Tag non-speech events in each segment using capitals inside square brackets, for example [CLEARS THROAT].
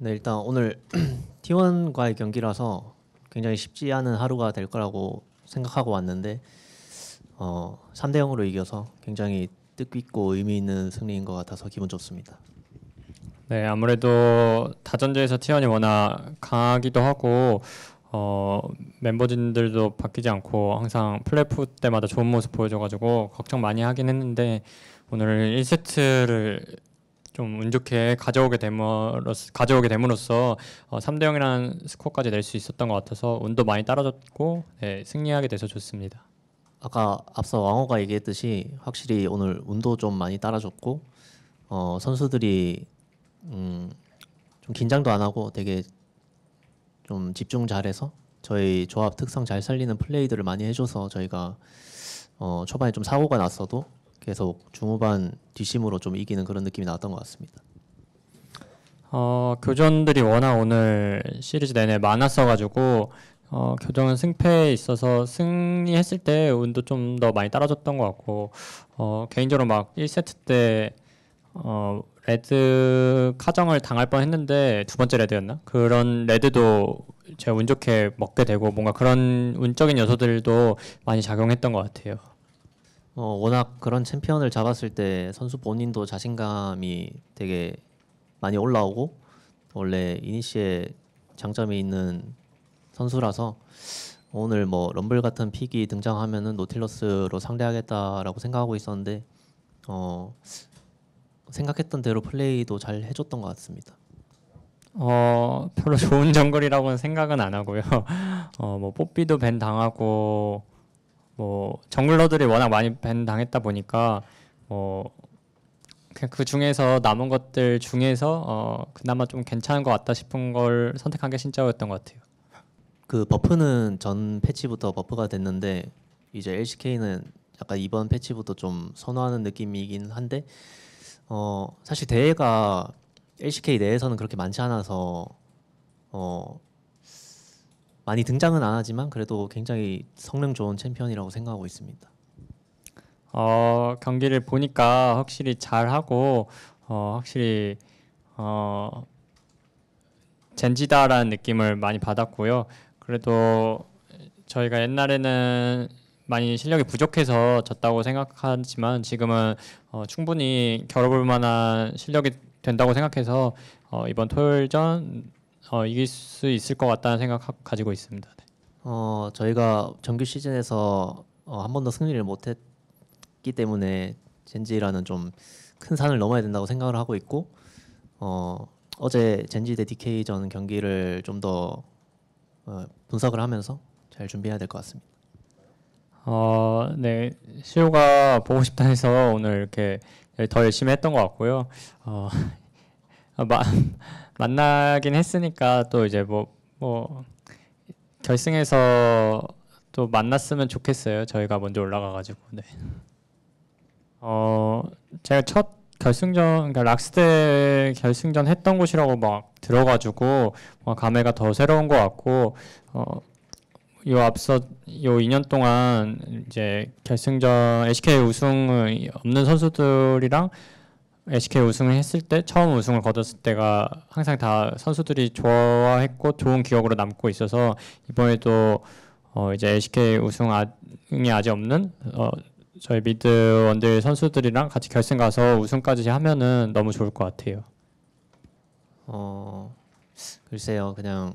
네, 일단 오늘 T1과의 [CLEARS THROAT] 경기라서 굉장히 쉽지 않은 하루가 될 거라고 생각하고 왔는데 어, 3대 0으로 이겨서 굉장히 뜻깊고 의미 있는 승리인 것 같아서 기분 좋습니다. 네, 아무래도 다전제에서 T1이 워낙 강하기도 하고 어, 멤버진들도 바뀌지 않고 항상 플레이프 때마다 좋은 모습 보여줘가지고 걱정 많이 하긴 했는데 오늘 1세트를 좀운 좋게 가져오게 됨으로써, 가져오게 됨으로써 어, 3대 0이라는 스코어까지 낼 수 있었던 것 같아서 운도 많이 따라줬고 네, 승리하게 돼서 좋습니다. 아까 앞서 왕호가 얘기했듯이 확실히 오늘 운도 좀 많이 따라줬고 어, 선수들이 음, 좀 긴장도 안 하고 되게 좀 집중 잘해서 저희 조합 특성 잘 살리는 플레이들을 많이 해줘서 저희가 어, 초반에 좀 사고가 났어도 계속 중후반 뒷심으로 좀 이기는 그런 느낌이 나왔던 것 같습니다. 어, 교전들이 워낙 오늘 시리즈 내내 많았어가지고 어, 교정은 승패에 있어서 승리했을 때 운도 좀 더 많이 따라줬던 것 같고 어, 개인적으로 막 1세트 때 어, 레드 카정을 당할 뻔했는데 두 번째 레드였나? 그런 레드도 제가 운 좋게 먹게 되고 뭔가 그런 운적인 요소들도 많이 작용했던 것 같아요. 어, 워낙 그런 챔피언을 잡았을 때 선수 본인도 자신감이 되게 많이 올라오고 원래 이니시에 장점이 있는 선수라서 오늘 뭐 럼블 같은 픽이 등장하면은 노틸러스로 상대하겠다라고 생각하고 있었는데 어, 생각했던 대로 플레이도 잘 해줬던 것 같습니다. 어 별로 좋은 [LAUGHS] 정글이라고는 생각은 안 하고요. [LAUGHS] 어뭐 뽀삐도 밴 당하고 뭐 정글러들이 워낙 많이 밴 당했다 보니까 뭐그 어, 그 중에서 남은 것들 중에서 어 그나마 좀 괜찮은 것 같다 싶은 걸 선택한 게 신짜오였던 것 같아요. 그 버프는 전 패치부터 버프가 됐는데 이제 LCK는 약간 이번 패치부터 좀 선호하는 느낌이긴 한데 어 사실 대회가 LCK 내에서는 그렇게 많지 않아서 어 많이 등장은 안 하지만 그래도 굉장히 성능 좋은 챔피언이라고 생각하고 있습니다. 어, 경기를 보니까 확실히 잘하고 어, 확실히 어, 젠지다라는 느낌을 많이 받았고요. 그래도 저희가 옛날에는 많이 실력이 부족해서 졌다고 생각하지만 지금은 어, 충분히 겨뤄볼 만한 실력이 된다고 생각해서 어, 이번 토요일전 어, 이길 수 있을 것 같다는 생각 가지고 있습니다. 네. 어, 저희가 정규 시즌에서 어, 한 번도 승리를 못했기 때문에 젠지라는 좀 큰 산을 넘어야 된다고 생각을 하고 있고 어, 어제 젠지 대 DK 전 경기를 좀더 어, 분석을 하면서 잘 준비해야 될 것 같습니다. 어, 네, 시호가 보고 싶다 해서 오늘 이렇게 더 열심히 했던 것 같고요. 어, 아, 마, [LAUGHS] 만나긴 했으니까 또 이제 뭐, 뭐 결승에서 또 만났으면 좋겠어요. 저희가 먼저 올라가가지고. 네. 어 제가 첫 결승전 그러니까 락스테 결승전 했던 곳이라고 막 들어가지고 어, 감회가 더 새로운 것 같고 어, 요 앞서 요 2년 동안 이제 결승전 s k 우승 없는 선수들이랑 s k 우승을 했을 때 처음 우승을 거뒀을 때가 항상 다 선수들이 좋아했고 좋은 기억으로 남고 있어서 이번에도 어 이제 s k 우승이 아직 없는 어 저희 미드 원들 선수들이랑 같이 결승 가서 우승까지 하면은 너무 좋을 것 같아요. 어 글쎄요 그냥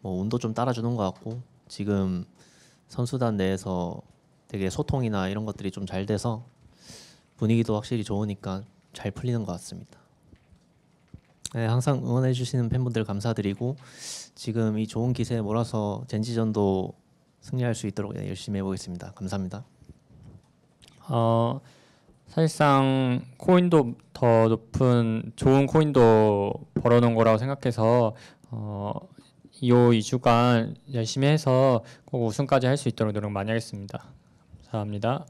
뭐 운도 좀 따라주는 것 같고 지금 선수단 내에서 되게 소통이나 이런 것들이 좀 잘 돼서 분위기도 확실히 좋으니까 잘 풀리는 것 같습니다. 네, 항상 응원해 주시는 팬분들 감사드리고 지금 이 좋은 기세에 몰아서 젠지전도 승리할 수 있도록 열심히 해보겠습니다. 감사합니다. 어, 사실상 코인도 더 높은 좋은 코인도 벌어놓은 거라고 생각해서 어, 요 2주간 열심히 해서 꼭 우승까지 할 수 있도록 노력 많이 하겠습니다. 감사합니다.